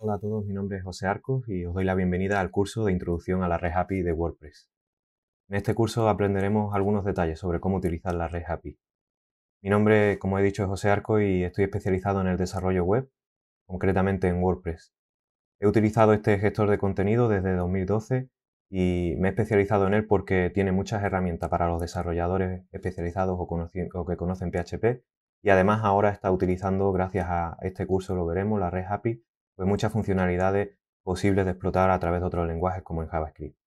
Hola a todos, mi nombre es José Arcos y os doy la bienvenida al curso de Introducción a la Red API de WordPress. En este curso aprenderemos algunos detalles sobre cómo utilizar la Red API. Mi nombre, como he dicho, es José Arcos y estoy especializado en el desarrollo web, concretamente en WordPress. He utilizado este gestor de contenido desde 2012 y me he especializado en él porque tiene muchas herramientas para los desarrolladores especializados o, que conocen PHP y además ahora está utilizando, gracias a este curso lo veremos, la Red API pues muchas funcionalidades posibles de explotar a través de otros lenguajes como en JavaScript.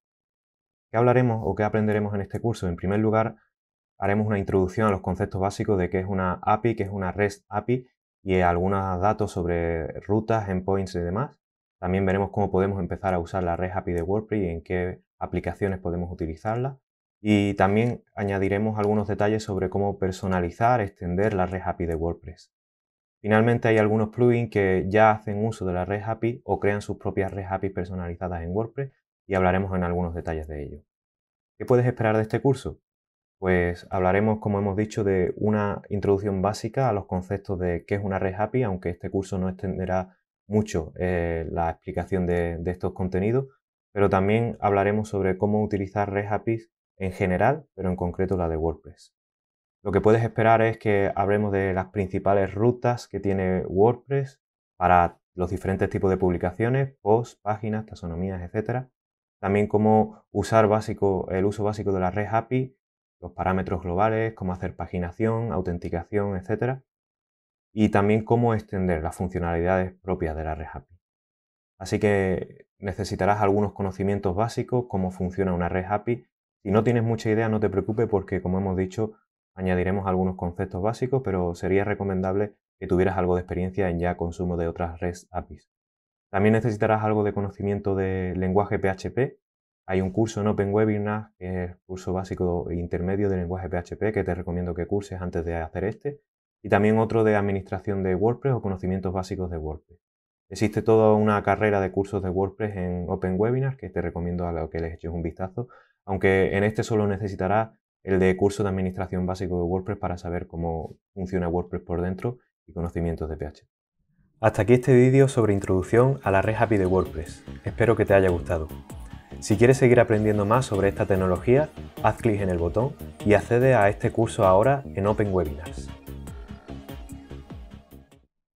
¿Qué hablaremos o qué aprenderemos en este curso? En primer lugar, haremos una introducción a los conceptos básicos de qué es una API, qué es una REST API y algunos datos sobre rutas, endpoints y demás. También veremos cómo podemos empezar a usar la REST API de WordPress y en qué aplicaciones podemos utilizarla. Y también añadiremos algunos detalles sobre cómo personalizar, extender la REST API de WordPress. Finalmente hay algunos plugins que ya hacen uso de la red API o crean sus propias red Happy personalizadas en WordPress y hablaremos en algunos detalles de ello. ¿Qué puedes esperar de este curso? Pues hablaremos, como hemos dicho, de una introducción básica a los conceptos de qué es una red Happy, aunque este curso no extenderá mucho eh, la explicación de, estos contenidos, pero también hablaremos sobre cómo utilizar red APIs en general, pero en concreto la de WordPress. Lo que puedes esperar es que hablemos de las principales rutas que tiene WordPress para los diferentes tipos de publicaciones, posts, páginas, taxonomías, etc. También cómo usar básico, el uso básico de la red API, los parámetros globales, cómo hacer paginación, autenticación, etc. Y también cómo extender las funcionalidades propias de la red API. Así que necesitarás algunos conocimientos básicos, cómo funciona una red API. Si no tienes mucha idea, no te preocupes porque, como hemos dicho, Añadiremos algunos conceptos básicos, pero sería recomendable que tuvieras algo de experiencia en ya consumo de otras redes APIs. También necesitarás algo de conocimiento de lenguaje PHP. Hay un curso en Webinar, que es curso básico e intermedio de lenguaje PHP, que te recomiendo que curses antes de hacer este. Y también otro de administración de WordPress o conocimientos básicos de WordPress. Existe toda una carrera de cursos de WordPress en Open Webinar, que te recomiendo a lo que les eches un vistazo, aunque en este solo necesitarás el de curso de administración básico de WordPress para saber cómo funciona WordPress por dentro y conocimientos de PHP. Hasta aquí este vídeo sobre introducción a la red API de WordPress. Espero que te haya gustado. Si quieres seguir aprendiendo más sobre esta tecnología, haz clic en el botón y accede a este curso ahora en Open Webinars.